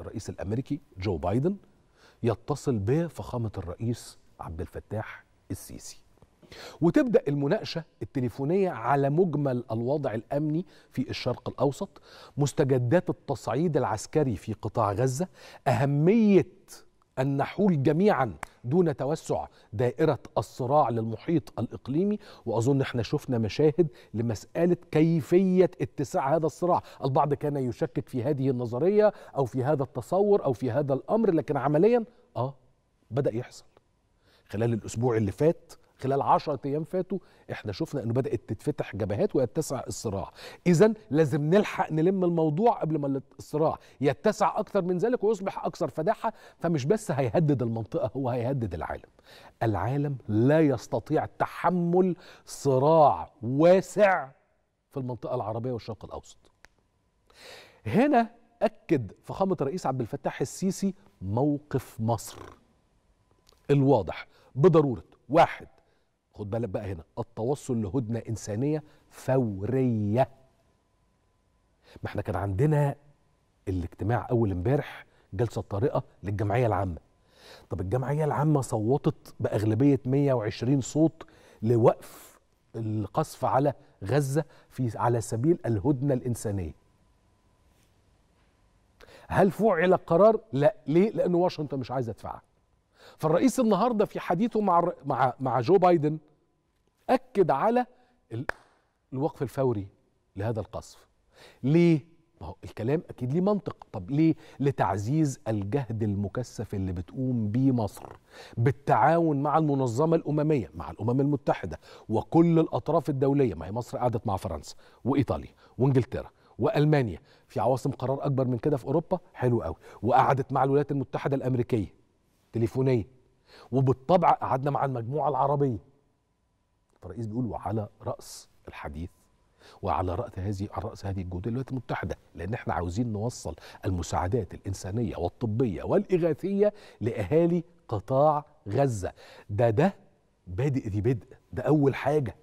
الرئيس الامريكي جو بايدن يتصل بفخامه الرئيس عبد الفتاح السيسي وتبدا المناقشه التليفونيه على مجمل الوضع الامني في الشرق الاوسط مستجدات التصعيد العسكري في قطاع غزه اهميه أن نحول جميعا دون توسع دائرة الصراع للمحيط الإقليمي وأظن احنا شفنا مشاهد لمسألة كيفية اتساع هذا الصراع البعض كان يشكك في هذه النظرية أو في هذا التصور أو في هذا الأمر لكن عمليا آه بدأ يحصل خلال الأسبوع اللي فات خلال 10 ايام فاتوا احنا شفنا انه بدات تتفتح جبهات ويتسع الصراع اذا لازم نلحق نلم الموضوع قبل ما الصراع يتسع اكثر من ذلك ويصبح اكثر فداحه فمش بس هيهدد المنطقه هو هيهدد العالم العالم لا يستطيع تحمل صراع واسع في المنطقه العربيه والشرق الاوسط هنا اكد فخامه الرئيس عبد الفتاح السيسي موقف مصر الواضح بضروره واحد خد بالك بقى هنا التوصل لهدنه انسانيه فوريه ما احنا كان عندنا الاجتماع اول امبارح جلسه طارئه للجمعيه العامه طب الجمعيه العامه صوتت باغلبيه 120 صوت لوقف القصف على غزه في على سبيل الهدنه الانسانيه هل فعل القرار لا ليه لان واشنطن مش عايزه تدفعها فالرئيس النهارده في حديثه مع مع مع جو بايدن أكد على الوقف الفوري لهذا القصف ليه؟ ما هو الكلام أكيد ليه منطق طب ليه؟ لتعزيز الجهد المكثف اللي بتقوم بيه مصر بالتعاون مع المنظمة الأممية مع الأمم المتحدة وكل الأطراف الدولية ما هي مصر قعدت مع فرنسا وإيطاليا وإنجلترا والمانيا في عواصم قرار اكبر من كده في اوروبا حلو قوي وقعدت مع الولايات المتحده الامريكيه تليفونيا وبالطبع قعدنا مع المجموعه العربيه الرئيس بيقول وعلى راس الحديث وعلى راس هذه على راس هذه الجهود الولايات المتحده لان احنا عاوزين نوصل المساعدات الانسانيه والطبيه والاغاثيه لاهالي قطاع غزه ده ده بادئ ذي بدء ده اول حاجه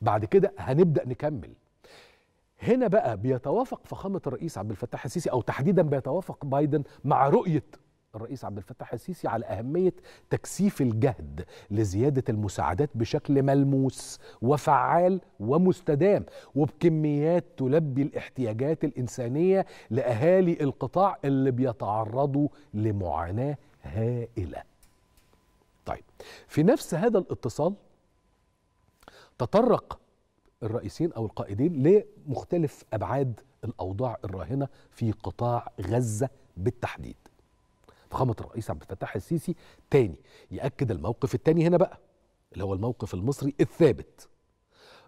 بعد كده هنبدا نكمل هنا بقى بيتوافق فخامه الرئيس عبد الفتاح السيسي او تحديدا بيتوافق بايدن مع رؤيه الرئيس عبد الفتاح السيسي على أهمية تكثيف الجهد لزيادة المساعدات بشكل ملموس وفعال ومستدام وبكميات تلبي الاحتياجات الإنسانية لأهالي القطاع اللي بيتعرضوا لمعاناة هائلة طيب في نفس هذا الاتصال تطرق الرئيسين أو القائدين لمختلف أبعاد الأوضاع الراهنة في قطاع غزة بالتحديد فخامه الرئيس عبد الفتاح السيسي تاني ياكد الموقف التاني هنا بقى اللي هو الموقف المصري الثابت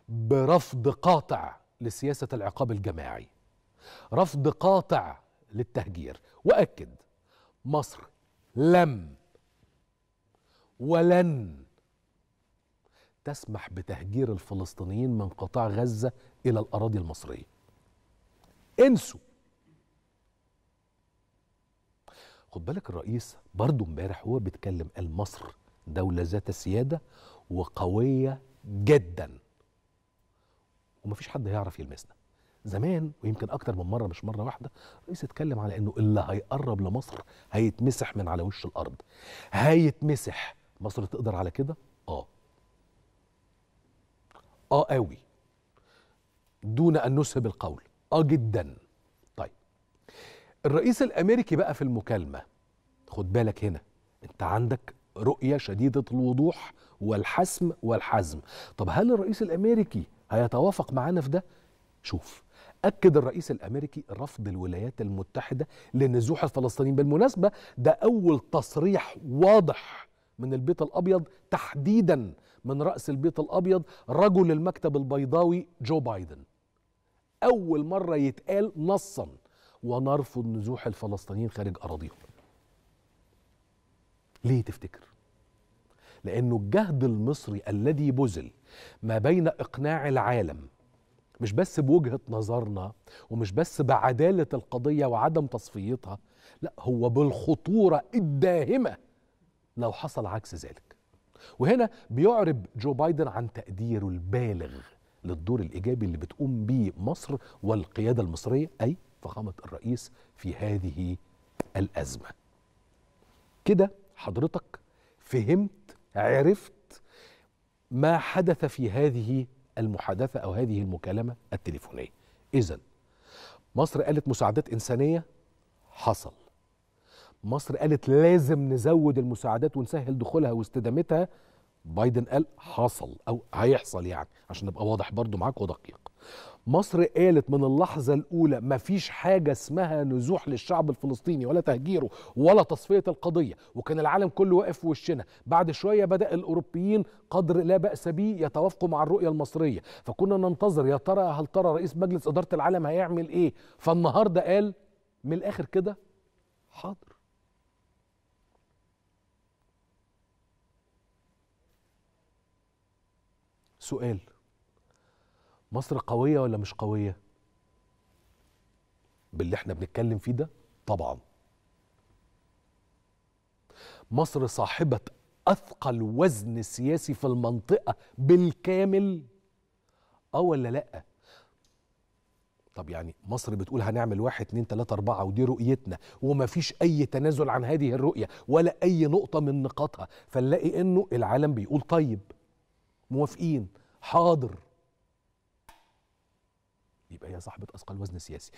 برفض قاطع لسياسه العقاب الجماعي رفض قاطع للتهجير واكد مصر لم ولن تسمح بتهجير الفلسطينيين من قطاع غزه الى الاراضي المصريه انسوا خد بالك الرئيس برضه امبارح هو بيتكلم قال مصر دولة ذات سيادة وقوية جدا ومفيش حد هيعرف يلمسنا زمان ويمكن اكتر من مره مش مره واحده الرئيس اتكلم على انه اللي هيقرب لمصر هيتمسح من على وش الارض هيتمسح مصر تقدر على كده اه اه قوي دون ان نسهب القول اه جدا الرئيس الامريكي بقى في المكالمه خد بالك هنا انت عندك رؤيه شديده الوضوح والحسم والحزم طب هل الرئيس الامريكي هيتوافق معانا في ده شوف أكد الرئيس الأمريكي رفض الولايات المتحدة لنزوح الفلسطينيين بالمناسبة ده أول تصريح واضح من البيت الأبيض تحديدا من رأس البيت الأبيض رجل المكتب البيضاوي جو بايدن أول مرة يتقال نصا ونرفض نزوح الفلسطينيين خارج أراضيهم ليه تفتكر؟ لأنه الجهد المصري الذي بذل ما بين إقناع العالم مش بس بوجهة نظرنا ومش بس بعدالة القضية وعدم تصفيتها لا هو بالخطورة الداهمة لو حصل عكس ذلك وهنا بيعرب جو بايدن عن تقديره البالغ للدور الإيجابي اللي بتقوم به مصر والقيادة المصرية أي فخامة الرئيس في هذه الأزمة كده حضرتك فهمت عرفت ما حدث في هذه المحادثة أو هذه المكالمة التليفونية إذا مصر قالت مساعدات إنسانية حصل مصر قالت لازم نزود المساعدات ونسهل دخولها واستدامتها بايدن قال حصل أو هيحصل يعني عشان نبقى واضح برضو معاك ودقيق مصر قالت من اللحظة الأولى مفيش حاجة اسمها نزوح للشعب الفلسطيني ولا تهجيره ولا تصفية القضية وكان العالم كله واقف في وشنا بعد شوية بدأ الأوروبيين قدر لا بأس به يتوافقوا مع الرؤية المصرية فكنا ننتظر يا ترى هل ترى رئيس مجلس إدارة العالم هيعمل إيه فالنهاردة قال من الآخر كده حاضر سؤال مصر قوية ولا مش قوية؟ باللي احنا بنتكلم فيه ده طبعا مصر صاحبة أثقل وزن سياسي في المنطقة بالكامل أه ولا لأ؟ طب يعني مصر بتقول هنعمل واحد اتنين تلاتة أربعة ودي رؤيتنا ومفيش أي تنازل عن هذه الرؤية ولا أي نقطة من نقاطها فنلاقي إنه العالم بيقول طيب موافقين حاضر يبقى هي صاحبة أثقل وزن سياسي